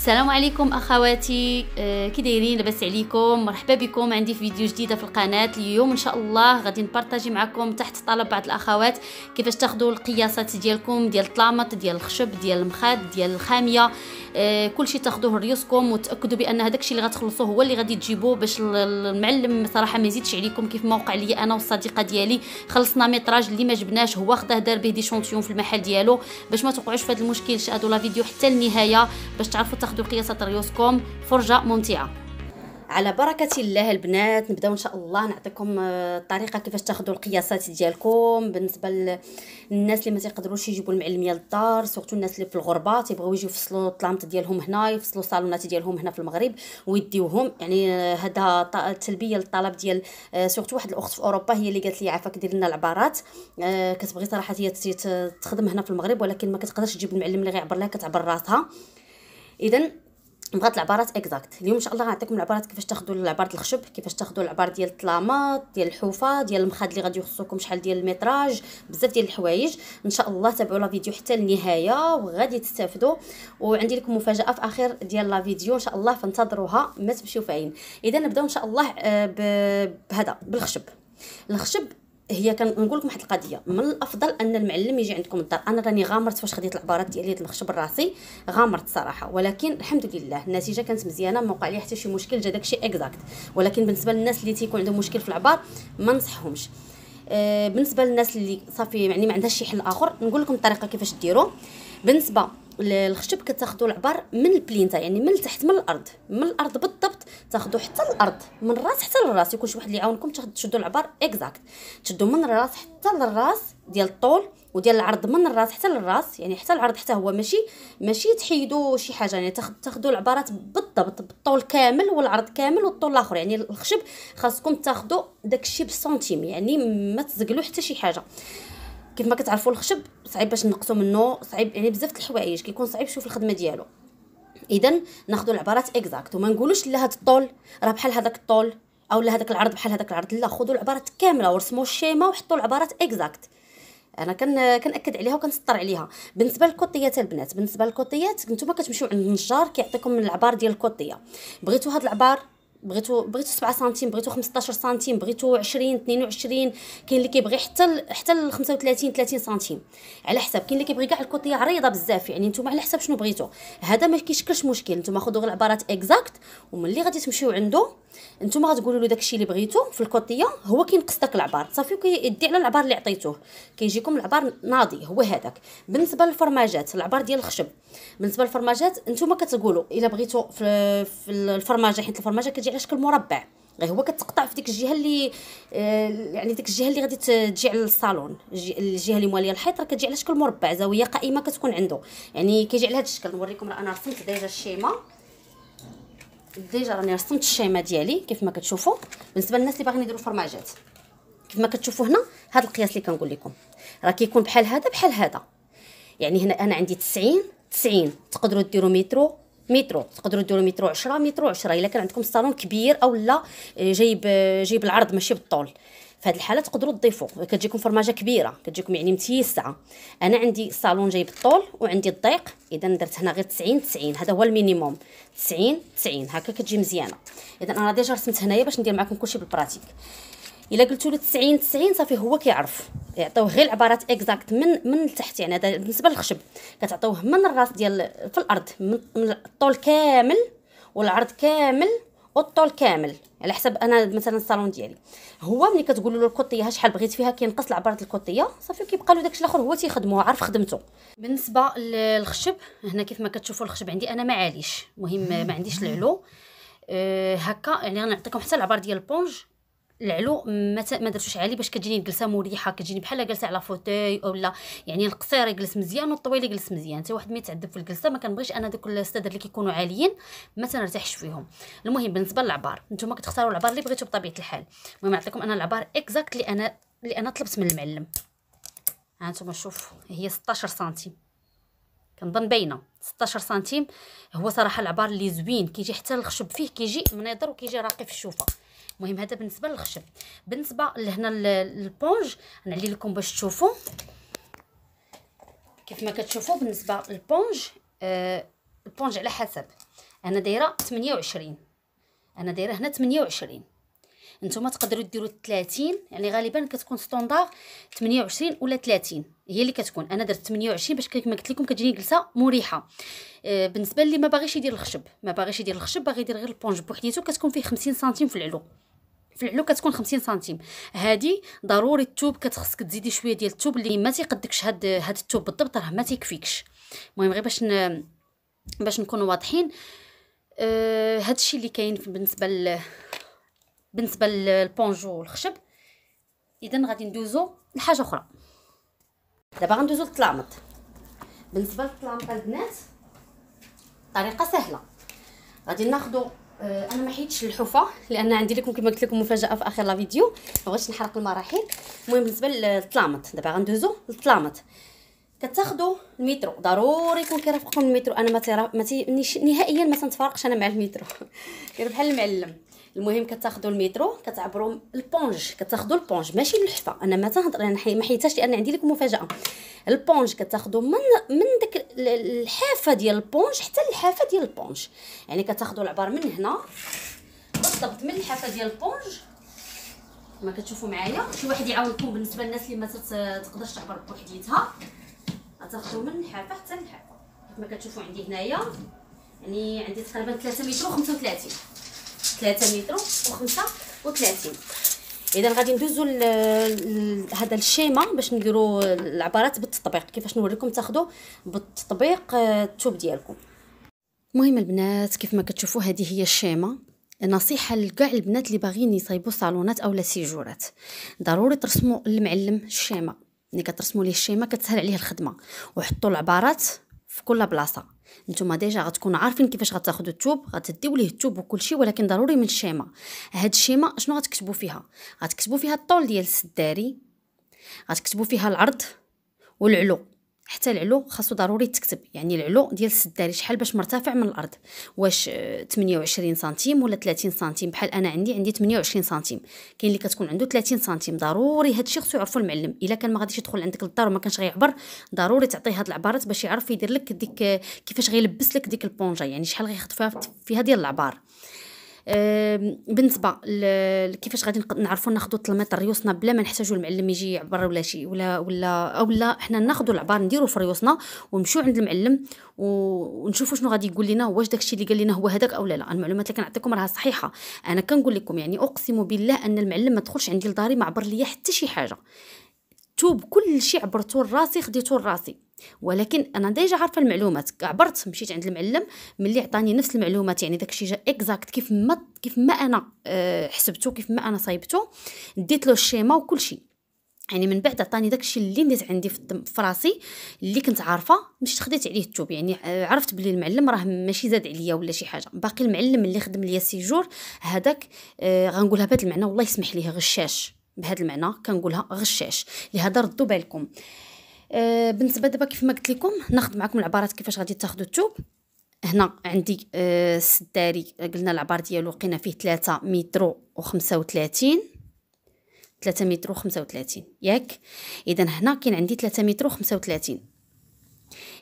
السلام عليكم اخواتي آه، كي دايرين لاباس عليكم مرحبا بكم عندي في فيديو جديده في القناه اليوم ان شاء الله غادي نبارطاجي معكم تحت طلب بعض الاخوات كيفاش تاخذوا القياسات ديالكم ديال الطلامط ديال الخشب ديال المخاد ديال الخاميه آه، كلشي تاخذوه ريوسكم وتاكدوا بان هذاك الشيء اللي غتخلصوه هو اللي غادي تجيبوه باش المعلم صراحه ما يزيدش عليكم كيف ما وقع لي انا والصديقه ديالي خلصنا ميطراج اللي ما جبناش هو خداه دار به دي شونتيون في المحل ديالو باش ما توقعوش في هذا المشكل شاهدوا لا فيديو حتى النهايه باش تعرفوا تاخذوا قياسة ريوسكم فرجة ممتعة على بركه الله البنات نبداو ان شاء الله نعطيكم آه، الطريقه كيفاش تاخذوا القياسات ديالكم بالنسبه للناس اللي ما تيقدروش يجيبوا المعلميه للدار سورتو الناس اللي في الغربه تيبغيو يجيو يفصلوا الطلامط ديالهم هنا يفصلوا الصالونات ديالهم هنا في المغرب ويديوهم يعني آه، هذا تلبيه للطلب ديال آه، سورتو واحد الاخت في اوروبا هي اللي قالت لي عافاك دير لنا العبارات كتبغي صراحه هي تخدم هنا في المغرب ولكن ما كتقدرش تجيب المعلم اللي غيعبر لها كتعبر راسها اذا بغات العبارات اكزاكت اليوم ان شاء الله غنعطيكم العبارات كيفاش تاخذوا العبارات الخشب كيفاش تاخذوا العبار ديال الطلامات ديال الحوفه ديال المخاد اللي غادي يخصكم شحال ديال الميتراج بزاف ديال الحوايج ان شاء الله تابعوا لا فيديو حتى النهايه وغادي تستافدوا وعندي لكم مفاجاه في اخر ديال لا فيديو ان شاء الله فانتظروها ما تمشيو فاين اذا نبداو ان شاء الله آه، بهذا بالخشب الخشب هي كنقول لكم واحد القضيه من الافضل ان المعلم يجي عندكم الدار انا راني غامرت فاش خديت العبارات ديالي المخشب الراسي غامرت صراحه ولكن الحمد لله النتيجه كانت مزيانه ما وقع لي حتى شي مشكل جا داكشي اكزاكت ولكن بالنسبه للناس اللي تيكون عندهم مشكل في العبار ما نصحهمش آه، بالنسبه للناس اللي صافي يعني ما عندهاش شي حل اخر نقول لكم الطريقه كيفاش ديروه بالنسبه الخشب كتاخذوا العبر من البلينتا يعني من تحت من الارض من الارض بالضبط تاخذوا حتى الارض من الراس حتى للراس يكون شي واحد اللي يعاونكم تشدوا العبر اكزاكت تشدوا من الراس حتى للراس ديال الطول وديال العرض من الراس حتى للراس يعني حتى العرض حتى هو ماشي ماشي تحيدوا شي حاجه يعني تاخذوا العبارات بالضبط بالطول كامل والعرض كامل والطول الاخر يعني الخشب خاصكم تاخذوا داكشي بالسنتيم يعني ما تزقلو حتى شي حاجه كيف ما كتعرفوا الخشب صعيب باش نقصوا منه صعيب يعني بزاف د الحوايج كيكون صعيب شوف الخدمه ديالو اذا ناخذ العبارات اكزاكت وما نقولوش لا هذا الطول راه بحال هذاك الطول او لا هذاك العرض بحال هذاك العرض لا خذوا العبارات كامله ورسموا الشيما وحطوا العبارات اكزاكت انا كن كناكد عليها وكنسطر عليها بالنسبه للكوطيات البنات بالنسبه للكوطيات نتوما كتمشيو عند النجار كيعطيكم العبار ديال الكوطيه بغيتو هاد العبار بغيتو بغيتو 7 سنتيم بغيتو 15 سنتيم بغيتو 20 22 كاين اللي كيبغي حتى حتى ل 35 30 سنتيم على حساب كاين اللي كيبغي كاع الكوطيه عريضه بزاف يعني نتوما على حساب شنو بغيتو هذا ما كيشكلش مشكل نتوما خذوا العبارات اكزاكت وملي غادي تمشيو عنده نتوما غتقولوا له داكشي اللي بغيتو في الكوطيه هو كينقص داك العبار صافي وكيدي على العبار اللي عطيتوه كيجيكم العبار ناضي هو هذاك بالنسبه للفرماجات العبار ديال الخشب بالنسبه للفرماجات نتوما كتقولوا الا بغيتو في الفرماجه حيت الفرماجه كتجي على شكل مربع غير هو كتقطع في ديك الجهه اللي آه، يعني ديك الجهه اللي غادي تجي على الصالون الجهه اللي مواليه الحيط راه كتجي على شكل مربع زاويه قائمه كتكون عنده يعني كيجي على هذا الشكل نوريكم راه انا رسمت ديجا الشيمه ديجا راني رسمت الشيمه ديالي كيف ما كتشوفوا بالنسبه للناس اللي باغيين يديروا فرماجات كيف ما كتشوفوا هنا هذا القياس اللي كنقول لكم راه كيكون بحال هذا بحال هذا يعني هنا انا عندي 90 90 تقدروا ديروا مترو مترو تقدروا ديروا مترو 10 مترو 10 الا كان عندكم صالون كبير اولا آه، جايب آه، جايب العرض ماشي بالطول فهاد الحاله تقدروا تضيفوا كتجيكم فرماجه كبيره كتجيكم يعني متيسعه انا عندي الصالون جايب الطول وعندي الضيق اذا درت هنا غير 90 90 هذا هو المينيموم 90 90 هكا كتجي مزيانه اذا انا ديجا رسمت هنايا باش ندير معكم كلشي بالبراتيك الا قلتوا له 90 90 صافي هو كيعرف يعطيوه غير العبارات اكزاكت من من التحت يعني هذا بالنسبه للخشب كتعطيوه من الراس ديال في الارض من, من الطول كامل والعرض كامل قطو الكامل على حسب انا مثلا الصالون ديالي هو ملي كتقول له القطيه شحال بغيت فيها كينقص العباره القطيه صافي كيبقى له داكشي الاخر هو تيخدمه عارف خدمته بالنسبه للخشب هنا كيف ما كتشوفوا الخشب عندي انا ما عاليش المهم ما عنديش العلو أه، هكا يعني غنعطيكم حتى العبار ديال البونج العلو ما ما درتوش عالي باش كتجيني الجلسه مريحه كتجيني بحال جلسه على فوتي اولا يعني القصير يجلس مزيان والطويل يجلس مزيان حتى واحد ما يتعذب في الجلسه ما كنبغيش انا دوك الاستاذ اللي كيكونوا عاليين ما تنرتاحش فيهم المهم بالنسبه للعبار نتوما كتختاروا العبار اللي بغيتو بطبيعه الحال المهم نعطيكم انا العبار اكزاكت اللي انا اللي انا طلبت من المعلم ها نتوما شوف هي 16 سنتيم كنظن باينه 16 سنتيم هو صراحه العبار اللي زوين كيجي حتى الخشب فيه كيجي منيضر وكيجي راقي في الشوفه المهم هذا بالنسبه للخشب بالنسبه لهنا البونج نعلي لكم باش تشوفوا كيف ما كتشوفوا بالنسبه للبونج آه البونج على حسب انا دايره 28 انا دايره هنا 28 نتوما تقدروا ديروا 30 يعني غالبا كتكون ستوندار 28 ولا 30 هي اللي كتكون انا درت 28 باش كما قلت لكم كتجيني جلسه مريحه آه بالنسبه اللي ما باغيش يدير الخشب ما باغيش يدير الخشب باغي يدير غير البونج بوحديتو كتكون فيه 50 سنتيم في العلو في العلو كتكون 50 سنتيم هادي ضروري الثوب كتخصك تزيدي شويه ديال الثوب اللي ما تيقدكش هاد هاد الثوب بالضبط راه ما تيكفيكش المهم غير باش ن... باش نكونوا واضحين أه هادشي اللي كاين بالنسبه ل... بالنسبه للبونجو الخشب اذا غادي ندوزو لحاجه اخرى دابا غندوزو للطلامط بالنسبه للطلامط البنات طريقه سهله غادي ناخذ آه، انا ما حيدتش الحفه لان عندي لكم كما قلت لكم مفاجاه في اخر لا فيديو ما بغيتش نحرق المراحل المهم بالنسبه للطلامط دابا غندوزو للطلامط كتاخذوا المترو ضروري يكون كيرافقكم المترو انا ما تيرا... ما تي... نهائيا ما تنتفرقش انا مع المترو كير بحال المعلم المهم كتاخذوا المترو كتعبروا البونج كتاخذوا البونج ماشي الحفه انا ما تنهضر انا ما حيتاش لان عندي لكم مفاجاه البونج كتاخذوا من من داك الحافه ديال البونج حتى الحافه ديال البونج يعني كتاخذوا العبار من هنا بالضبط من الحافه ديال البونج ما كتشوفوا معايا شي واحد يعاونكم بالنسبه للناس اللي ما تقدرش تعبر بوحديتها غتاخذو من الحافه حتى للحافه كما كتشوفوا عندي هنايا يعني عندي تقريبا 3 متر و35 3 متر و35 اذا غادي ندوزو لهذا الشيما باش نديرو العبارات بالتطبيق كيفاش نوريكم تاخذوا بالتطبيق آه، التوب ديالكم المهم البنات كيف ما كتشوفوا هذه هي الشيما نصيحة لكاع البنات اللي باغيين يصايبوا صالونات اولا سيجورات ضروري ترسموا المعلم الشيما ملي كترسموا ليه الشيما كتسهل عليه الخدمه وحطوا العبارات في كل بلاصه نتوما ديجا غتكونوا عارفين كيفاش غتاخذوا التوب غتديو ليه الثوب وكلشي ولكن ضروري من الشيما هاد الشيما شنو غتكتبوا فيها غتكتبوا فيها الطول ديال السداري غتكتبوا فيها العرض والعلو حتى العلو خاصو ضروري تكتب يعني العلو ديال السداري شحال باش مرتفع من الارض واش 28 سنتيم ولا 30 سنتيم بحال انا عندي عندي 28 سنتيم كاين اللي كتكون عنده 30 سنتيم ضروري هادشي خصو يعرفو المعلم الا كان ما غاديش يدخل عندك للدار وما كانش غيعبر ضروري تعطيه هاد العبارات باش يعرف يدير لك ديك كيفاش غيلبس لك ديك البونجا يعني شحال غيخطفها فيها فيها ديال العبار بالنسبه كيفاش غادي نعرفوا ناخذوا الطلماط ريوسنا بلا ما نحتاجوا المعلم يجي يعبر ولا شي ولا ولا اولا حنا ناخذوا العبار نديرو في ريوسنا ونمشيو عند المعلم ونشوفوا شنو غادي يقول لنا واش داكشي اللي قال لنا هو هذاك او لا المعلومات اللي كنعطيكم راها صحيحه انا كنقول لكم يعني اقسم بالله ان المعلم ما دخلش عندي لداري ما عبر ليا حتى شي حاجه توب كل شيء عبرتو لراسي خديتو لراسي ولكن انا ديجا عارفه المعلومات عبرت مشيت عند المعلم ملي عطاني نفس المعلومات يعني داكشي جا اكزاكت كيف ما كيف ما انا آه، حسبته كيف ما انا صايبته ديت له الشيما وكل شيء يعني من بعد عطاني داكشي اللي نديت عندي في راسي اللي كنت عارفه مشيت خديت عليه التوب يعني آه، عرفت بلي المعلم راه ماشي زاد عليا ولا شي حاجه باقي المعلم اللي خدم ليا السيجور هذاك آه غنقولها بهذا المعنى والله يسمح ليه غشاش بهذا المعنى كنقولها غشاش لهذا ردوا بالكم آه آه، بالنسبه دابا كيف ما قلت لكم ناخذ معكم العبارات كيفاش غادي تاخذوا الثوب هنا عندي آه السداري قلنا العبار ديالو لقينا فيه 3 متر و35 3 متر و35 ياك اذا هنا كاين عندي 3 متر و35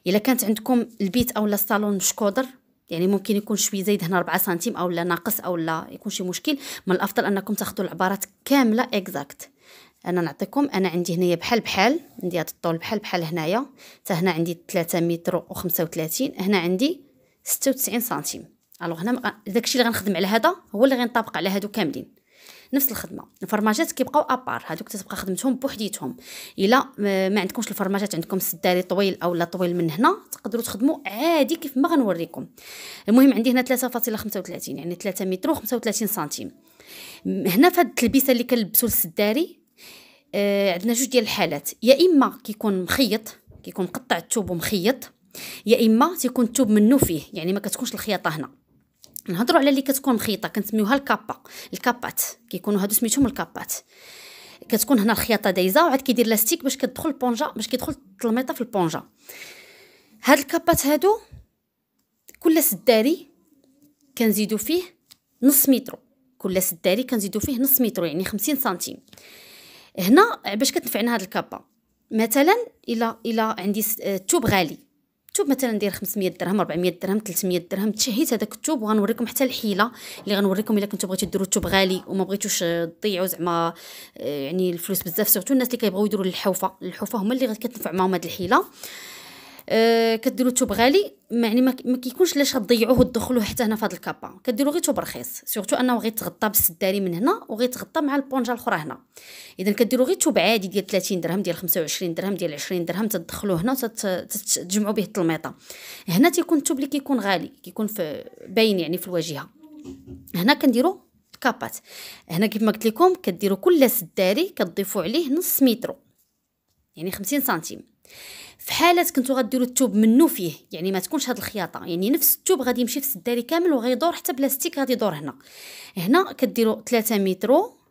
الا كانت عندكم البيت اولا الصالون مشكودر يعني ممكن يكون شويه زايد هنا 4 سنتيم اولا ناقص اولا يكون شي مشكل من الافضل انكم تاخذوا العبارات كامله اكزاكت انا نعطيكم انا عندي هنايا بحال بحال عندي هذا الطول بحال بحال هنايا حتى هنا عندي 3 متر و35 هنا عندي 96 سنتيم الوغ هنا داكشي اللي غنخدم على هذا هو اللي غينطبق على هادو كاملين نفس الخدمه الفرماجات كيبقاو ابار هادو تتبقى خدمتهم بوحديتهم الا ما عندكمش الفرماجات عندكم سداري طويل اولا طويل من هنا تقدروا تخدموا عادي كيف ما غنوريكم المهم عندي هنا 3.35 يعني 3 متر و35 سنتيم هنا فهاد التلبيسه اللي كنلبسوا للسداري آه عندنا جوج ديال الحالات يا اما كيكون مخيط كيكون مقطع الثوب ومخيط يا اما تيكون الثوب منو فيه يعني ما كتكونش الخياطه هنا نهضروا على اللي كتكون مخيطه كنسميوها الكابا الكابات كيكونوا هادو سميتهم الكابات كتكون هنا الخياطه دايزه وعاد كيدير لاستيك باش كتدخل البونجا باش كيدخل الطلميطه في البونجا هاد الكابات هادو كل سداري كنزيدو فيه نص متر كل سداري كنزيدو فيه نص متر يعني خمسين سنتيم هنا باش كتنفعنا هاد الكابه مثلا الا الا عندي آه، توب غالي توب مثلا ندير 500 درهم 400 درهم 300 درهم تشهيت هذاك الثوب وغنوريكم حتى الحيله اللي غنوريكم الا كنتو بغيتو ديروا الثوب غالي وما بغيتوش آه، تضيعوا زعما آه، يعني الفلوس بزاف سورتو الناس اللي كيبغيو يديروا الحوفه الحوفه هما اللي كتنفع معاهم هاد الحيله أه كديروا الثوب غالي يعني ما, كيكونش علاش غتضيعوه وتدخلوه حتى هنا في هاد الكابا كديرو غير توب رخيص سورتو انه غيتغطى بالسداري من هنا تغطى مع البونجا الاخرى هنا اذا كديرو غير ثوب عادي ديال 30 درهم ديال 25 درهم ديال 20 درهم تدخلوه هنا وتجمعوا به الطلميطه هنا تيكون الثوب اللي كيكون غالي كيكون في باين يعني في الواجهه هنا كنديرو الكابات هنا ما قلت لكم كديروا كل سداري كتضيفوا عليه نص متر يعني 50 سنتيم في حاله كنتو غديروا الثوب منو فيه يعني ما تكونش هاد الخياطه يعني نفس الثوب غادي يمشي في السداري كامل وغيدور حتى بلاستيك غادي يدور هنا هنا كديروا 3 متر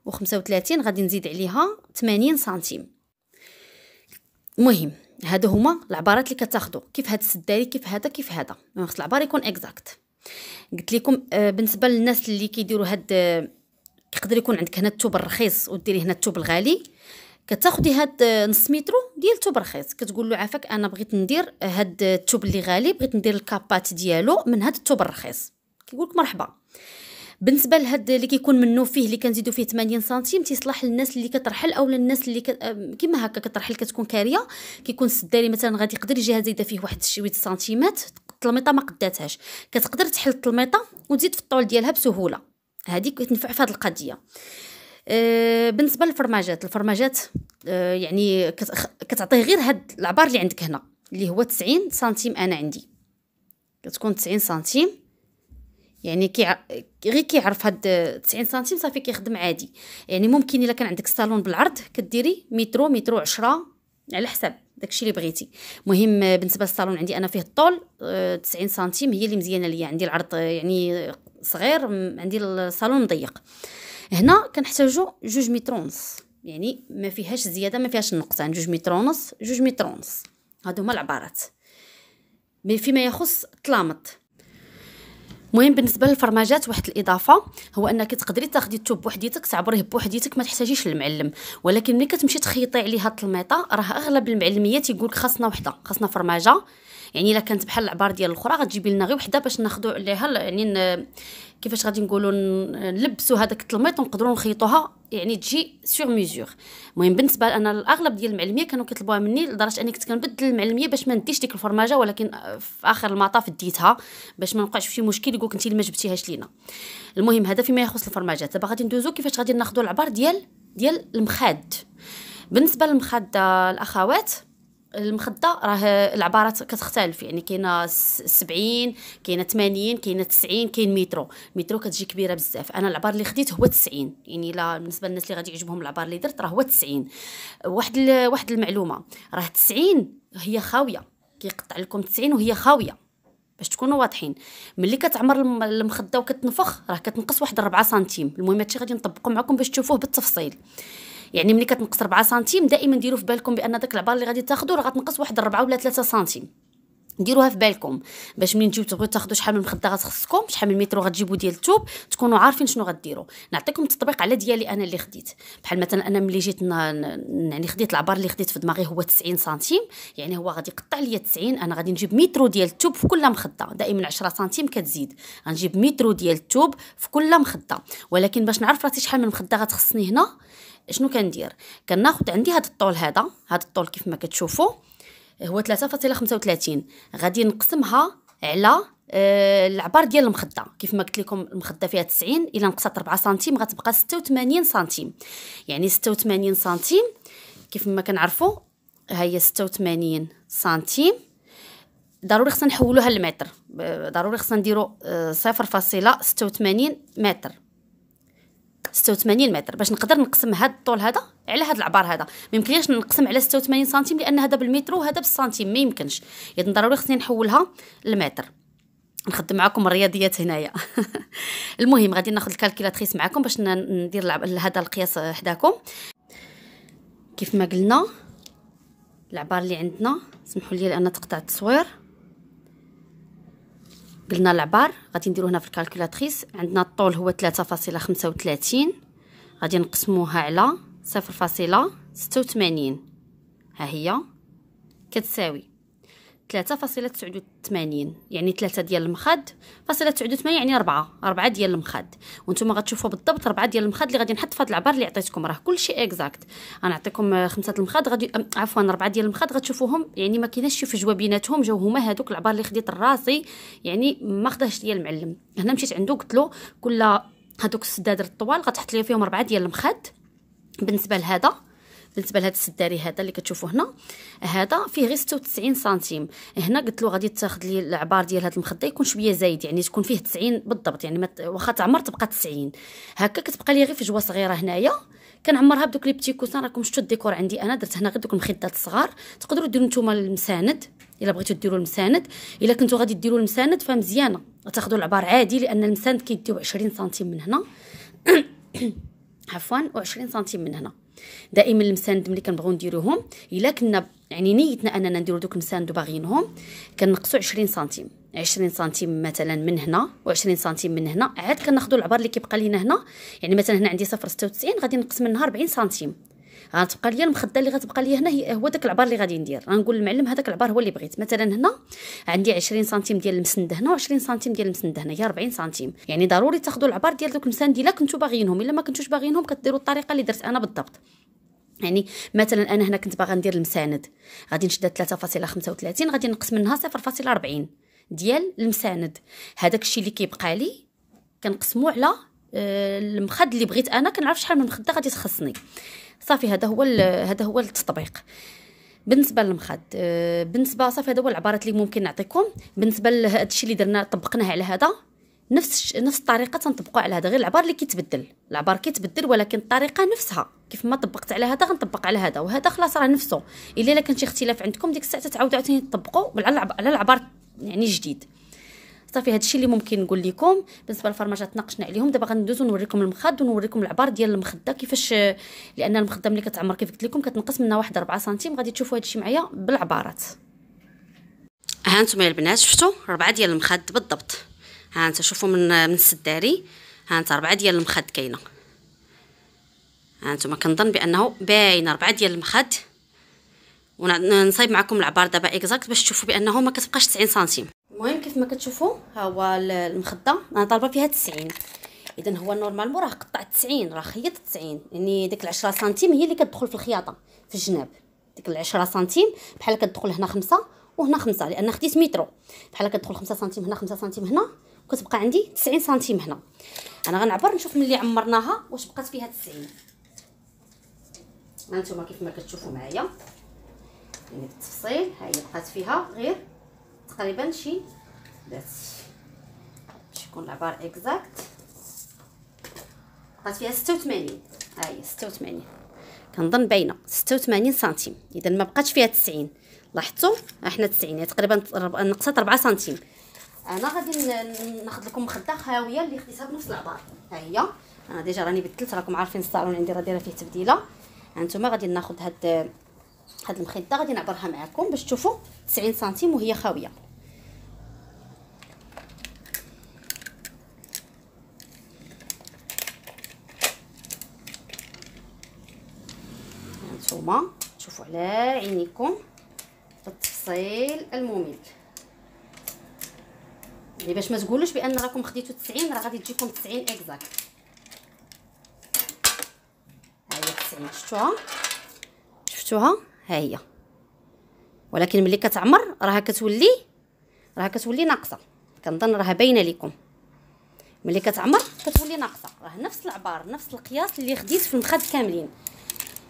و35 غادي نزيد عليها 80 سنتيم المهم هادو هما العبارات اللي كتاخذوا كيف هاد السداري كيف هذا كيف هذا خص العبار يكون اكزاكت قلت لكم آه، بالنسبه للناس اللي كيديروا هاد آه، يقدر يكون عندك هنا الثوب الرخيص وديري هنا الثوب الغالي كتاخدي هاد نص مترو ديالته رخيص كتقول له عافاك انا بغيت ندير هاد التوب اللي غالي بغيت ندير الكابات ديالو من هاد التوب الرخيص كيقول لك مرحبا بالنسبه لهاد اللي كيكون منه فيه اللي كنزيدو فيه 80 سنتيم تيصلح للناس اللي كترحل اولا الناس اللي كيما هكا كترحل كتكون كاريه كيكون السداري مثلا غادي يقدر يجيها زايده فيه واحد شويه سنتيمات التلميطه ما قداتهاش كتقدر تحل التلميطه وتزيد في الطول ديالها بسهوله هذيك كتنفع في هاد القضيه آه، بالنسبه للفرماجات الفرماجات آه، يعني كتعطيه غير هاد العبار اللي عندك هنا اللي هو 90 سنتيم انا عندي كتكون 90 سنتيم يعني كي غير كيعرف هاد 90 سنتيم صافي كيخدم عادي يعني ممكن الا كان عندك صالون بالعرض كديري مترو مترو 10 على حساب داكشي اللي بغيتي مهم بالنسبه للصالون عندي انا فيه الطول 90 آه، سنتيم هي اللي مزيانه ليا عندي العرض يعني صغير عندي الصالون ضيق هنا كنحتاجو جوج متر ونص يعني ما فيهاش زياده ما فيهاش نقصان يعني جوج متر ونص جوج متر ونص هادو هما العبارات فيما يخص الطلامط مهم بالنسبه للفرماجات واحد الاضافه هو انك تقدري تاخدي التوب بوحديتك تعبريه بوحديتك ما تحتاجيش المعلم ولكن ملي كتمشي تخيطي عليها الطلميطه راه اغلب المعلميات يقولك خاصنا وحده خاصنا فرماجه يعني الا كانت بحال العبار ديال الاخرى غتجيبي لنا غير وحده باش ناخذوا عليها يعني كيفاش غادي نقولوا نلبسوا هذاك التلميط ونقدروا نخيطوها يعني تجي سور ميزور المهم بالنسبه انا الاغلب ديال المعلميه كانوا كيطلبوها مني لدرجه اني كنت كنبدل المعلميه باش ما نديش ديك الفرماجه ولكن في اخر المطاف ديتها باش ما نوقعش في شي مشكل يقولك انت اللي ما جبتيهاش لينا المهم هذا فيما يخص الفرماجات دابا غادي ندوزو كيفاش غادي ناخذوا العبار ديال ديال المخاد بالنسبه للمخاد الاخوات المخده راه العبارات كتختلف يعني كاينه 70 كاينه 80 كاينه 90 كاين مترو مترو كتجي كبيره بزاف انا العبار اللي خديت هو 90 يعني لا بالنسبه للناس اللي غادي يعجبهم العبار اللي درت راه هو 90 واحد واحد المعلومه راه 90 هي خاويه كيقطع لكم 90 وهي خاويه باش تكونوا واضحين ملي كتعمر المخده وكتنفخ راه كتنقص واحد 4 سنتيم المهم هادشي غادي نطبقو معكم باش تشوفوه بالتفصيل يعني ملي كتنقص 4 سنتيم دائما ديروا في بالكم بان داك العبار اللي غادي تاخذوا راه غتنقص واحد 4 ولا 3 سنتيم ديروها في بالكم باش ملي تجيو تبغيو تاخذوا شحال من مخده غتخصكم شحال من مترو غتجيبوا ديال الثوب تكونوا عارفين شنو غديروا نعطيكم التطبيق على ديالي انا اللي خديت بحال مثلا انا ملي جيت يعني خديت العبار اللي خديت في دماغي هو 90 سنتيم يعني هو غادي يقطع ليا 90 انا غادي نجيب مترو ديال الثوب في كل مخده دائما 10 سنتيم كتزيد غنجيب مترو ديال الثوب في كل مخده ولكن باش نعرف راسي شحال من مخده غتخصني هنا شنو كندير كناخد عندي هاد الطول هذا هاد الطول كيف ما كتشوفوا هو 3.35 غادي نقسمها على آه، العبار ديال المخده كيف ما قلت لكم المخده فيها 90 الا نقصات 4 سنتيم غتبقى 86 سنتيم يعني 86 سنتيم كيف ما كنعرفوا ها هي 86 سنتيم ضروري خصنا نحولوها للمتر ضروري خصنا نديرو 0.86 آه، متر 86 متر باش نقدر نقسم هذا الطول هذا على هذا العبار هذا ما يمكنليش نقسم على 86 سنتيم لان هذا بالمتر وهذا بالسنتيم ما يمكنش اذا ضروري خصني نحولها لمتر نخدم معكم الرياضيات هنايا المهم غادي ناخذ الكالكيلاتريس معكم باش ندير هذا القياس حداكم كيف ما قلنا العبار اللي عندنا سمحوا لي لان تقطع التصوير قلنا العبار غادي نديرو هنا في الكالكولاتريس عندنا الطول هو 3.35 غادي نقسموها على 0.86 ها هي كتساوي 3.89 يعني 3 ديال المخاد فاصله 89 يعني 4 4 ديال المخاد وانتم غتشوفوا بالضبط 4 ديال المخاد اللي غادي نحط في هذا العبار اللي عطيتكم راه كلشي اكزاكت غنعطيكم خمسه المخاد غادي عفوا 4 ديال المخاد غتشوفوهم يعني ما كايناش شي فجوه بيناتهم جاو هما هذوك العبار اللي خديت راسي يعني ما خداش ديال المعلم هنا مشيت عنده قلت له كل هذوك السدادر الطوال غتحط لي فيهم 4 ديال المخاد بالنسبه لهذا بالنسبه لهذا السداري هذا اللي كتشوفوا هنا هذا فيه غير 96 سنتيم هنا قلت له غادي تاخذ لي العبار ديال هذا المخده يكون شويه زايد يعني تكون فيه 90 بالضبط يعني واخا تعمر تبقى 90 هكا كتبقى لي غير فجوه صغيره هنايا كنعمرها بدوك لي بتي كوسان راكم شفتوا الديكور عندي انا درت هنا غير دوك المخدات الصغار تقدروا ديروا نتوما المساند الا بغيتو ديروا المساند الا كنتو غادي ديروا المساند فمزيانه تاخذوا العبار عادي لان المساند كيديو 20 سنتيم من هنا عفوا و20 سنتيم من هنا دائما المساند ملي كنبغيو نديروهم الا كنا يعني نيتنا اننا نديرو دوك المساند وباغيينهم كنقصو 20 سنتيم 20 سنتيم مثلا من هنا و20 سنتيم من هنا عاد كناخذوا العبار اللي كيبقى لينا هنا يعني مثلا هنا عندي 0.96 غادي نقسم منها 40 سنتيم غتبقى ليا المخده اللي غتبقى ليا هنا هي هو داك العبار اللي غادي ندير غنقول للمعلم هذاك العبار هو اللي بغيت مثلا هنا عندي 20 سنتيم ديال المسند هنا و20 سنتيم ديال المسند هنا هي 40 سنتيم يعني ضروري تاخذوا العبار ديال دوك المساند الا كنتو باغيينهم الا ما كنتوش باغيينهم كديروا الطريقه اللي درت انا بالضبط يعني مثلا انا هنا كنت باغا ندير المساند غادي نشد 3.35 غادي نقص منها 0.40 ديال المساند هذاك الشيء اللي كيبقى لي كنقسمو على آه، المخد اللي بغيت انا كنعرف شحال من مخده غادي تخصني صافي هذا هو هذا هو التطبيق بالنسبه للمخاد آه، بالنسبه صافي هذا هو العبارات اللي ممكن نعطيكم بالنسبه لهذا الشيء اللي درنا طبقناه على هذا نفس نفس الطريقه تنطبقوا على هذا غير العبار اللي كيتبدل العبار كيتبدل ولكن الطريقه نفسها كيف ما طبقت على هذا غنطبق على هذا وهذا خلاص راه نفسه الا كان شي اختلاف عندكم ديك الساعه تعاودوا عاوتاني تطبقوا على العبار يعني جديد صافي هادشي اللي ممكن نقول لكم بالنسبه للفرماجه تناقشنا عليهم دابا غندوزو نوريكم المخد ونوريكم العبار ديال المخده كيفاش لان المخده ملي كتعمر كيف قلت لكم كتنقص منها واحد 4 سنتيم غادي تشوفوا هادشي معايا بالعبارات ها انتم يا البنات شفتوا ربعه ديال المخد بالضبط ها انت شوفوا من من السداري ها انت ربعه ديال المخد كاينه ها انتم كنظن بانه باين ربعه ديال المخد ونصايب معكم العبار دابا اكزاكت باش تشوفوا بانه ما كتبقاش 90 سنتيم المهم كيف ما كتشوفوا ها هو المخده انا طالبه فيها 90 اذا هو نورمالمون راه قطع 90 راه خيط 90 يعني ديك ال 10 سنتيم هي اللي كتدخل في الخياطه في الجناب ديك ال 10 سنتيم بحال كتدخل هنا 5 وهنا 5 لان خديت مترو بحال كتدخل 5 سنتيم هنا 5 سنتيم هنا وكتبقى عندي 90 سنتيم هنا انا غنعبر نشوف ملي عمرناها واش بقات فيها 90 هانتوما كيف ما كتشوفوا معايا يعني بالتفصيل ها هي بقات فيها غير تقريبا شي درت باش يكون العبار اكزاكت بقات فيها 86 ها آه، هي 86 كنظن باينه 86 سنتيم اذا ما بقاتش فيها 90 لاحظتوا احنا 90 تقريبا نقصات 4 سنتيم انا غادي ناخذ لكم مخده خاويه اللي خديتها بنفس العبار ها هي انا ديجا راني بدلت راكم عارفين الصالون عندي راه دايره فيه تبديله هانتوما غادي ناخذ هاد هاد المخده غادي نعبرها معكم باش تشوفوا 90 سنتيم وهي خاويه على عينيكم بالتفصيل الممل يعني باش ما تقولوش بان راكم خديتو 90 راه غادي تجيكم 90 اكزاكت ها هي 90 شفتوها شفتوها ها هي ولكن ملي كتعمر راها كتولي راها كتولي ناقصه كنظن راها باينه لكم ملي كتعمر كتولي ناقصه راه نفس العبار نفس القياس اللي خديت في المخاد كاملين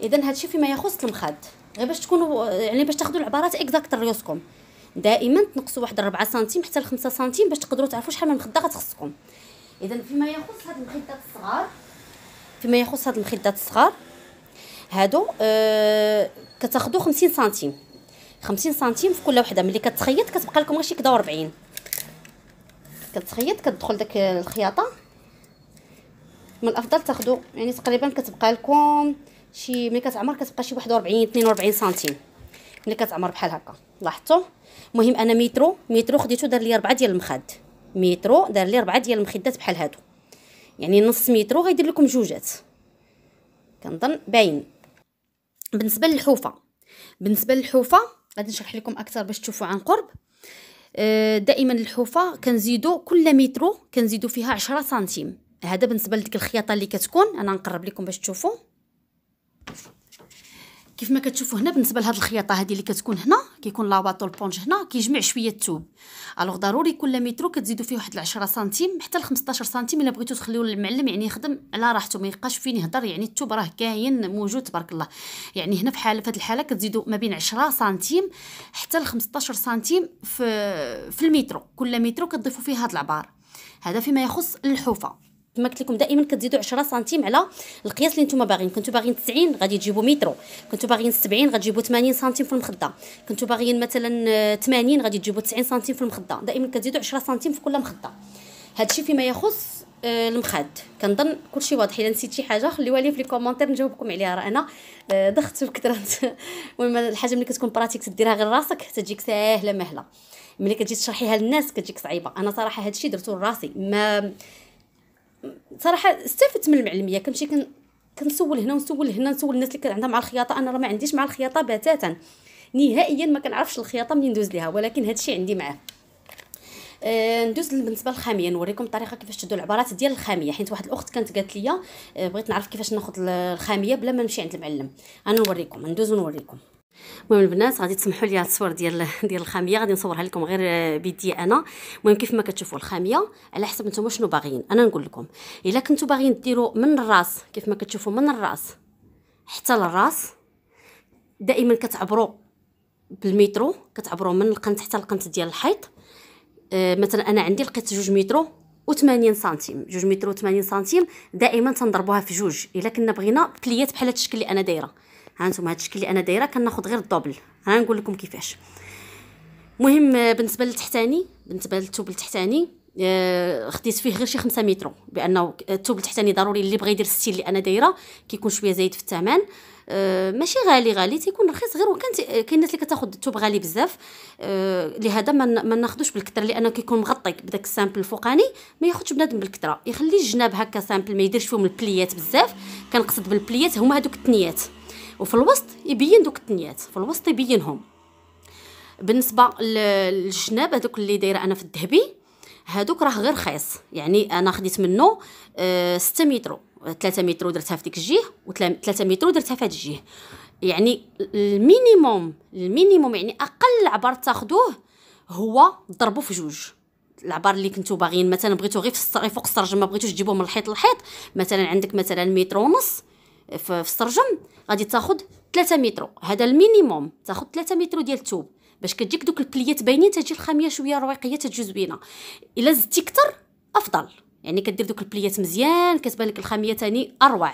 اذا هادشي فيما يخص المخاد غير باش تكونوا يعني باش تاخذوا العبارات اكزاكت لريوسكم دائما تنقصوا واحد 4 سنتيم حتى ل 5 سنتيم باش تقدروا تعرفوا شحال من مخده غتخصكم اذا فيما يخص هاد المخدات الصغار فيما يخص هاد المخدات الصغار هادو آه كتاخذوا 50 سنتيم 50 سنتيم في كل وحده ملي كتخيط كتبقى لكم غير شي كدا 40 كتخيط كتدخل داك الخياطه من الافضل تاخذوا يعني تقريبا كتبقى لكم شي ملي كتعمر كتبقى شي 41 42 سنتيم ملي كتعمر بحال هكا لاحظتوا المهم انا مترو مترو خديته دار لي 4 ديال المخاد مترو دار لي 4 ديال المخدات بحال هادو يعني نص مترو غيدير لكم جوجات كنظن باين بالنسبه للحوفه بالنسبه للحوفه غادي نشرح لكم اكثر باش تشوفوا عن قرب آه، دائما الحوفه كنزيدو كل مترو كنزيدو فيها 10 سنتيم هذا بالنسبه لديك الخياطه اللي كتكون انا نقرب لكم باش تشوفوا كيف ما كتشوفوا هنا بالنسبه لهاد الخياطه هذه اللي كتكون هنا كيكون لاباطو البونج هنا كيجمع شويه الثوب الوغ ضروري كل مترو كتزيدوا فيه واحد 10 سنتيم حتى ل 15 سنتيم الا بغيتو تخليو المعلم يعني يخدم على راحته ما يبقاش فين يهضر يعني الثوب راه كاين موجود تبارك الله يعني هنا في حاله في هذه الحاله كتزيدوا ما بين 10 سنتيم حتى ل 15 سنتيم في في المترو كل مترو كتضيفوا فيه هاد العبار هذا فيما يخص الحفه كما قلت لكم دائما كتزيدوا 10 سنتيم على القياس اللي نتوما باغيين كنتو باغيين 90 غادي تجيبوا مترو كنتو باغيين 70 غتجيبوا 80 سنتيم في المخده كنتو باغيين مثلا 80 غادي تجيبوا 90 سنتيم في المخده دائما كتزيدوا 10 سنتيم في كل مخده هذا الشيء فيما يخص آه، المخاد كنظن كلشي واضح الا نسيت شي حاجه خليوها لي في لي كومونتير نجاوبكم عليها راه انا آه، دخت بكثرات المهم الحاجه ملي كتكون براتيك تديرها غير راسك تجيك ساهله مهله ملي كتجي تشرحيها للناس كتجيك صعيبه انا صراحه هذا الشيء درتو لراسي ما صراحه استفدت من المعلميه كنمشي كن كنسول هنا ونسول هنا نسول الناس اللي كان عندها مع الخياطه انا راه ما عنديش مع الخياطه بتاتا نهائيا ما كنعرفش الخياطه منين ندوز ليها ولكن هادشي عندي معاه آه ندوز بالنسبه للخاميه نوريكم الطريقه كيفاش تدو العبارات ديال الخاميه حيت واحد الاخت كانت قالت لي آه بغيت نعرف كيفاش ناخذ الخاميه بلا ما نمشي عند المعلم انا نوريكم ندوز ونوريكم المهم البنات غادي تسمحوا لي هاد الصور ديال ديال الخاميه غادي نصورها لكم غير بيدي انا المهم كيف ما كتشوفوا الخاميه على حسب نتوما شنو باغيين انا نقول لكم الا كنتو باغيين ديروا من الراس كيف ما كتشوفوا من الراس حتى للراس دائما كتعبروا بالمترو كتعبروا من القنت حتى القنت ديال الحيط آه مثلا انا عندي لقيت جوج مترو و80 سنتيم جوج مترو و80 سنتيم دائما تنضربوها في جوج الا كنا بغينا بليات بحال هذا الشكل اللي انا دايره ها نتوما هذا الشكل اللي انا دايره كناخذ غير الدوبل انا نقول لكم كيفاش مهم آه، بالنسبه للتحتاني بالنسبه للثوب التحتاني آه، خديت فيه غير شي 5 متر بانه الثوب التحتاني ضروري اللي بغى يدير الستيل اللي انا دايره كيكون شويه زايد في الثمن آه ماشي غالي غالي تيكون رخيص غير وكان آه، كاين الناس اللي كتاخذ الثوب غالي بزاف آه لهذا ما, ما ناخذوش بالكثره لانه كيكون مغطي بداك السامبل الفوقاني ما ياخذش بنادم بالكثره يخلي الجناب هكا سامبل ما يديرش فيهم البليات بزاف كنقصد بالبليات هما هذوك التنيات وفي الوسط يبين دوك التنيات في الوسط يبينهم بالنسبه للجناب هذوك اللي دايره انا في الذهبي هذوك راه غير خيص يعني انا خديت منه آه، 6 متر 3 متر درتها في ديك الجهه و3 متر درتها في هاد الجهه يعني المينيموم المينيموم يعني اقل عبر تاخذوه هو ضربه في جوج العبار اللي كنتو باغيين مثلا بغيتو غير في فوق السرج ما بغيتوش تجيبوه من الحيط للحيط مثلا عندك مثلا متر ونص في السرجم غادي تاخذ 3 متر هذا المينيموم تاخذ 3 متر ديال الثوب باش كتجيك دوك البليات باينين تجي الخاميه شويه رويقيه تجي زوينه الا زدتي كثر افضل يعني كدير دوك البليات مزيان كتبان لك الخاميه ثاني اروع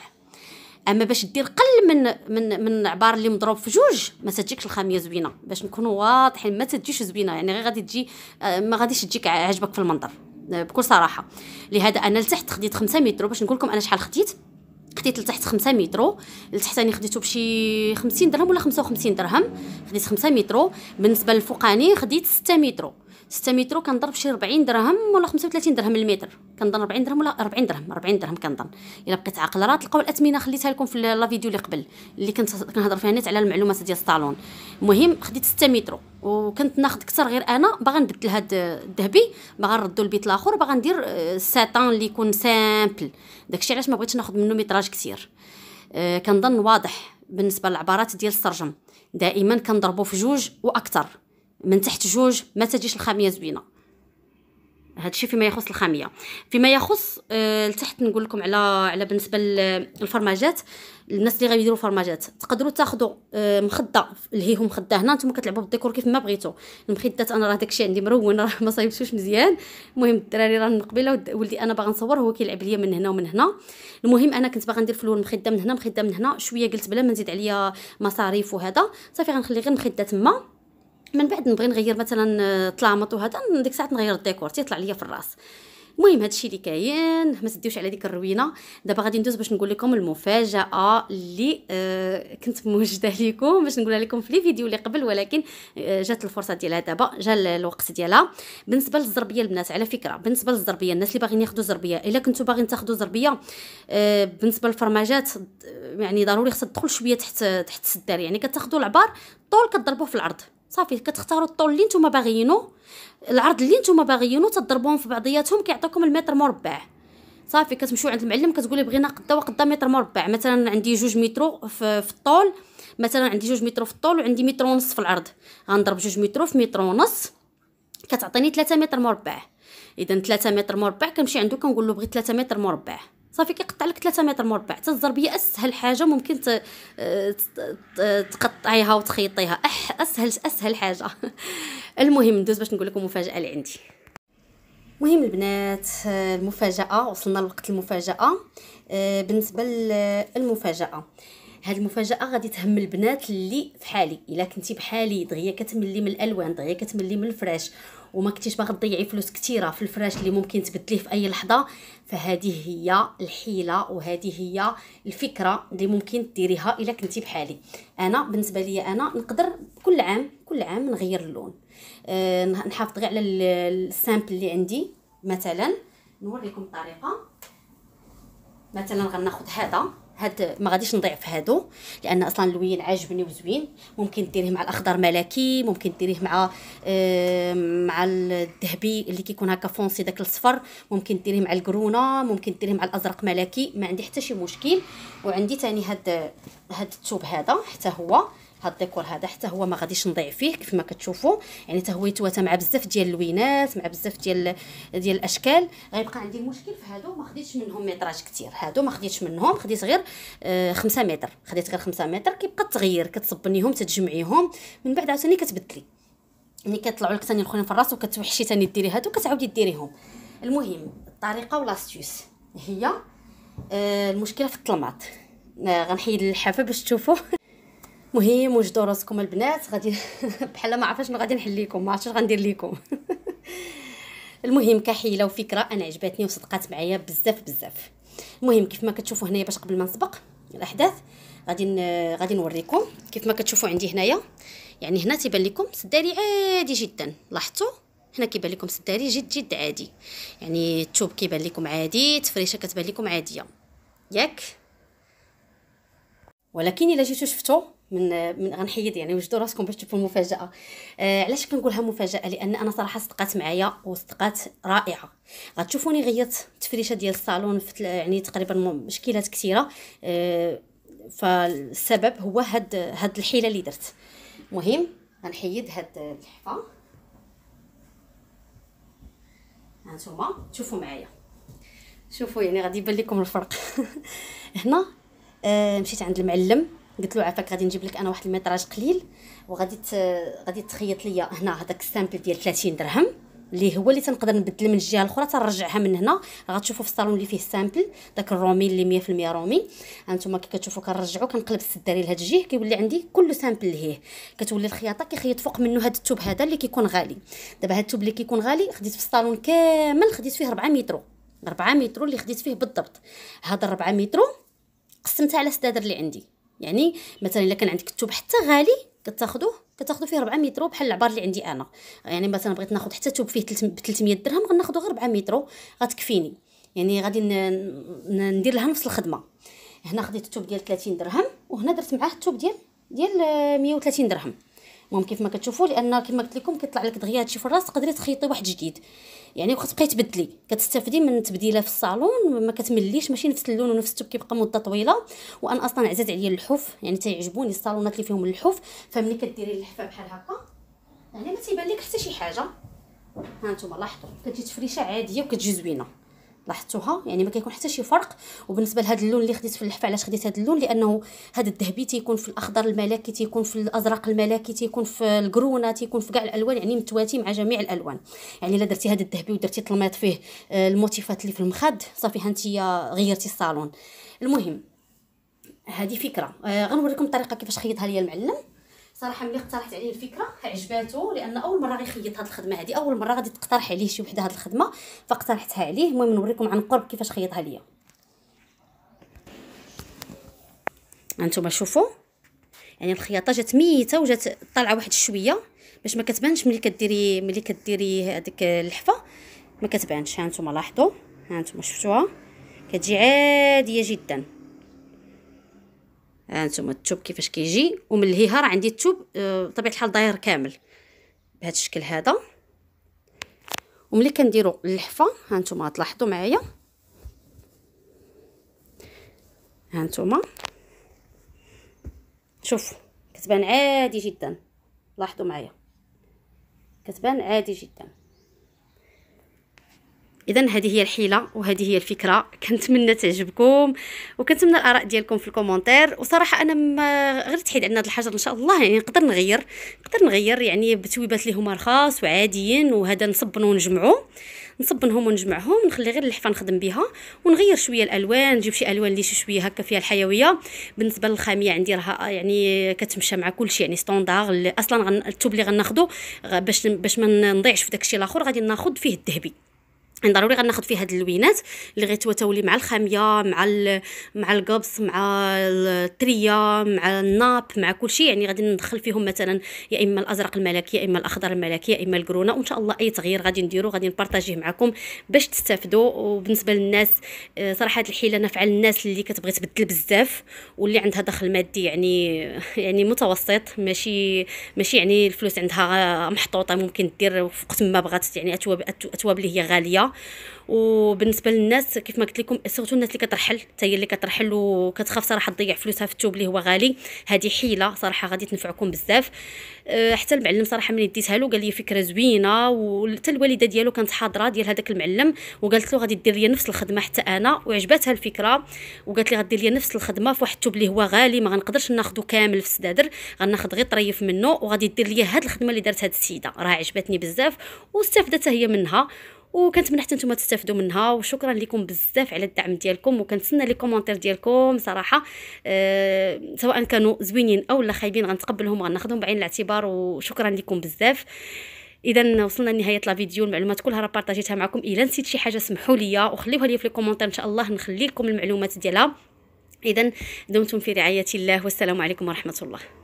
اما باش دير قل من من من عبار اللي مضروب في جوج ما تجيكش الخاميه زوينه باش نكونوا واضحين ما تجيش زوينه يعني غير غادي تجي آه، ما غاديش تجيك عجبك في المنظر آه، بكل صراحه لهذا انا لتحت خديت 5 متر باش نقول لكم انا شحال خديت خديت لتحت 5 مترو لتحتاني خديته بشي 50 درهم ولا 55 درهم خديت 5 مترو بالنسبه للفوقاني خديت 6 مترو 6 متر كنضرب شي 40 درهم ولا 35 درهم المتر كنظن 40 درهم ولا 40 درهم 40 درهم كنظن الا بقيت عاقله راه تلقاو الاثمنه خليتها لكم في لا فيديو اللي قبل اللي كنت كنهضر فيها نيت على المعلومات ديال الصالون المهم خديت 6 متر وكنت ناخذ اكثر غير انا باغا نبدل هاد الذهبي باغا نردو البيت الاخر باغا ندير آه، ساتان اللي يكون سامبل داكشي علاش ما بغيتش ناخذ منه ميتراج كثير آه، كنظن واضح بالنسبه للعبارات ديال السرجم دائما كنضربو في جوج واكثر من تحت جوج ما تجيش الخاميه زوينه هادشي فيما يخص الخاميه فيما يخص آه لتحت نقول لكم على على بالنسبه للفرماجات الناس اللي غيديروا فرماجات تقدروا تاخذوا آه مخده اللي هي مخده هنا نتوما كتلعبوا بالديكور كيف ما بغيتوا المخدات انا راه داكشي عندي مرون راه ما صايبتوش مزيان المهم الدراري راه من قبيله ولدي انا باغا نصور هو كيلعب ليا من هنا ومن هنا المهم انا كنت باغا ندير في الاول مخده من هنا مخده من هنا شويه قلت بلا ما نزيد عليا مصاريف وهذا صافي غنخلي غير مخده تما من بعد نبغي نغير مثلا آه، طلامط وهذا ديك الساعه نغير الديكور تيطلع ليا في الراس المهم هادشي اللي كاين ما تديوش على ديك الروينه دابا غادي ندوز باش نقول لكم المفاجاه اللي آه كنت موجده لكم باش نقولها لكم في لي فيديو اللي قبل ولكن آه جات الفرصه ديالها دابا جا الوقت ديالها بالنسبه للزربيه البنات على فكره بالنسبه للزربيه الناس اللي باغيين ياخذوا زربيه الا كنتو باغيين تاخذوا زربيه آه بالنسبه للفرماجات آه، يعني ضروري خصها تدخل شويه تحت تحت السدار يعني كتاخذوا العبار طول كتضربوه في العرض صافي كتختاروا الطول اللي نتوما باغيينو العرض اللي نتوما باغيينو تضربوهم في بعضياتهم كيعطيكم المتر مربع صافي كتمشيو عند المعلم كتقولي بغينا قدا وقدا متر مربع مثلا عندي جوج مترو في, في الطول مثلا عندي جوج مترو في الطول وعندي متر ونص في العرض غنضرب جوج مترو في متر ونص كتعطيني 3 متر مربع اذا 3 متر مربع كنمشي عندو كنقول له بغيت 3 متر مربع صافي كيقطع لك 3 متر مربع حتى الزربيه اسهل حاجه ممكن تقطعيها وتخيطيها أح اسهل اسهل حاجه المهم ندوز باش نقول لكم المفاجاه اللي عندي مهم البنات المفاجاه وصلنا لوقت المفاجاه آه، بالنسبه للمفاجاه هاد المفاجاه غادي تهم البنات اللي فحالي الا كنتي بحالي دغيا كتملي من الالوان دغيا كتملي من الفراش وما كنتيش باغا تضيعي فلوس كثيره في الفراش اللي ممكن تبدليه في اي لحظه فهذه هي الحيله وهذه هي الفكره اللي ممكن ديريها الا كنتي بحالي انا بالنسبه لي انا نقدر كل عام كل عام نغير اللون أه نحافظ غير على السامبل اللي عندي مثلا نوريكم الطريقه مثلا غناخذ هذا هاد ما غاديش نضيع في هادو لان اصلا اللوين عاجبني وزوين ممكن ديريه مع الاخضر ملكي ممكن ديريه مع آه مع الذهبي اللي كيكون هكا فونسي داك الصفر ممكن ديريه مع الكرونه ممكن ديريه مع الازرق ملكي ما عندي حتى شي مشكل وعندي تاني هاد هاد الثوب هذا حتى هو هاد الديكور هذا حتى هو ما غاديش نضيع فيه كيف ما كتشوفوا يعني حتى هو يتواتى مع بزاف ديال اللوينات مع بزاف ديال ديال الاشكال غيبقى عندي مشكل في هادو ما خديتش منهم ميطراج كثير هادو ما خديتش منهم خديت غير 5 آه متر خديت غير 5 متر كيبقى التغيير كتصبنيهم تتجمعيهم من بعد عاوتاني كتبدلي ملي يعني كيطلعوا لك ثاني الاخرين في الراس وكتوحشي ثاني ديري هادو كتعاودي ديريهم المهم الطريقه ولاستيوس هي آه المشكله في الطلمات آه غنحيد الحافه باش تشوفوا مهم وجدوا راسكم البنات غادي بحال ما عرفاش شنو غادي نحل لكم ما عرفتش غندير لكم المهم كحيله وفكره انا عجبتني وصدقات معايا بزاف بزاف المهم كيف ما كتشوفوا هنايا باش قبل ما نسبق الاحداث غادي غادي نوريكم كيف ما كتشوفوا عندي هنايا يعني هنا تيبان لكم سداري عادي جدا لاحظتوا هنا كيبان لكم سداري جد جد عادي يعني الثوب كيبان لكم عادي التفريشه كتبان لكم عاديه ياك ولكن الا جيتو شفتو من من غنحيد يعني وجدوا راسكم باش تشوفوا المفاجاه آه علاش كنقولها مفاجاه لان انا صراحه صدقات معايا وصدقات رائعه غتشوفوني غيرت التفريشه ديال الصالون في يعني تقريبا مشكلات كثيره آه فالسبب هو هاد هاد الحيله اللي درت مهم غنحيد هاد الحفه هانتوما شوفوا معايا شوفوا يعني غادي يبان لكم الفرق هنا آه مشيت عند المعلم قلت له عافاك غادي نجيب لك انا واحد الميطراج قليل وغادي غادي تخيط ليا هنا هذاك السامبل ديال 30 درهم اللي هو اللي تنقدر نبدل من الجهه الاخرى تنرجعها من هنا غتشوفوا في الصالون اللي فيه السامبل داك الرومي اللي 100% رومي هانتوما كي كتشوفوا كنرجعو كنقلب السداري لهاد الجهه كيولي عندي كل سامبل لهيه كتولي الخياطه كيخيط فوق منه هاد التوب هذا اللي كيكون غالي دابا هاد التوب اللي كيكون غالي خديت في الصالون كامل خديت فيه 4 مترو 4 مترو اللي خديت فيه بالضبط هذا 4 مترو قسمتها على السدادر اللي عندي يعني مثلا الا كان عندك الثوب حتى غالي كتاخذوه كتاخذوا فيه 400 درو بحال العبار اللي عندي انا يعني مثلا بغيت ناخذ حتى ثوب فيه 300 درهم غناخذو غير 400 درو غتكفيني يعني غادي ندير لها نفس الخدمه هنا خديت الثوب ديال 30 درهم وهنا درت معاه الثوب ديال ديال 130 درهم المهم كيف ما كتشوفوا لان كما قلت لكم كيطلع لك دغيا هادشي في الراس تقدري تخيطي واحد جديد يعني وخا تبقاي تبدلي كتستافدي من التبديله في الصالون ما كتمليش ماشي نفس اللون ونفس التوب كيبقى مده طويله وانا اصلا عزاز عليا اللحوف يعني تيعجبوني الصالونات اللي فيهم اللحوف فملي كديري اللحفه بحال هكا يعني ما تيبان لك حتى شي حاجه ها نتوما لاحظوا كتجي تفريشه عاديه وكتجي زوينه لاحظتوها يعني ما كيكون حتى شي فرق وبالنسبه لهذا اللون اللي خديت في اللحفه علاش خديت هذا اللون لانه هذا الذهبي تيكون في الاخضر الملكي تيكون في الازرق الملكي تيكون في الكرونه تيكون في كاع الالوان يعني متواتي مع جميع الالوان يعني الا درتي هذا الذهبي ودرتي طلمات فيه آه، الموتيفات اللي في المخد صافي هانتيا غيرتي الصالون المهم هذه فكره آه غنوريكم الطريقه كيفاش خيطها ليا المعلم صراحه ملي اقترحت عليه الفكره عجباتو لان اول مره غيخيط هاد الخدمه هادي اول مره غادي تقترح عليه شي وحده هاد الخدمه فاقترحتها عليه المهم نوريكم عن قرب كيفاش خيطها ليا هانتوما شوفوا يعني الخياطه جات ميته وجات طالعه واحد شويه باش ما كتبانش ملي كديري ملي كديري هذيك اللحفه ما كتبانش هانتوما لاحظوا هانتوما شفتوها كتجي عاديه جدا هانتوما التوب كيفاش كيجي ومن الهيها راه عندي التوب آه، بطبيعه الحال داير كامل بهذا الشكل هذا وملي كنديروا اللحفه هانتوما تلاحظوا معايا هانتوما شوف كتبان عادي جدا لاحظوا معايا كتبان عادي جدا اذا هذه هي الحيله وهذه هي الفكره كنتمنى تعجبكم وكنتمنى الاراء ديالكم في الكومنتير وصراحه انا ما غير تحيد عندنا هذا الحجر ان شاء الله يعني نقدر نغير نقدر نغير يعني بتويبات اللي هما رخاص وعاديين وهذا نصبن ونجمعو نصبنهم ونجمعهم نخلي غير اللحفه نخدم بها ونغير شويه الالوان نجيب شي الوان اللي شي شويه هكا فيها الحيويه بالنسبه للخاميه عندي راها آه، يعني كتمشى مع كلشي يعني ستوندار اصلا التوب اللي غناخذو باش باش ما نضيعش في داكشي الاخر غادي ناخذ فيه الذهبي يعني ضروري غناخذ فيه هاد اللوينات اللي غيتوتاولي مع الخاميه مع ال... مع القبص مع الطريه مع الناب مع كلشي يعني غادي ندخل فيهم مثلا يا اما الازرق الملكي يا اما الاخضر الملكي يا اما الكرونه وان شاء الله اي تغيير غادي نديرو غادي نبارطاجيه معكم باش تستافدوا وبالنسبه للناس آه، صراحه هاد الحيله نافعه للناس اللي كتبغي تبدل بزاف واللي عندها دخل مادي يعني يعني متوسط ماشي ماشي يعني الفلوس عندها محطوطه ممكن دير وقت ما بغات يعني اتواب اتواب اللي هي غاليه وبالنسبه للناس كيف ما قلت لكم سورتو الناس اللي كترحل حتى هي اللي كترحل وكتخاف صراحه تضيع فلوسها في الثوب اللي هو غالي هذه حيله صراحه غادي تنفعكم بزاف أه حتى المعلم صراحه ملي ديتها له قال لي فكره زوينه وحتى الوالده ديالو كانت حاضره ديال هذاك المعلم وقالت له غادي دير لي نفس الخدمه حتى انا وعجباتها الفكره وقالت لي غدير لي نفس الخدمه في واحد الثوب اللي هو غالي ما غنقدرش ناخذو كامل في السدادر غناخذ غير طريف منه وغادي دير لي هذه الخدمه اللي دارت هذه السيده راه عجبتني بزاف واستفدت هي منها وكنتمنى حتى نتوما تستافدوا منها وشكرا لكم بزاف على الدعم ديالكم وكنتسنى لي كومونتير ديالكم صراحه أه سواء كانوا زوينين او لا خايبين غنتقبلهم غناخذهم بعين الاعتبار وشكرا لكم بزاف اذا وصلنا لنهايه لا فيديو المعلومات كلها راه بارطاجيتها معكم الا نسيت شي حاجه سمحوا لي وخليوها لي في لي ان شاء الله نخلي لكم المعلومات ديالها اذا دمتم في رعايه الله والسلام عليكم ورحمه الله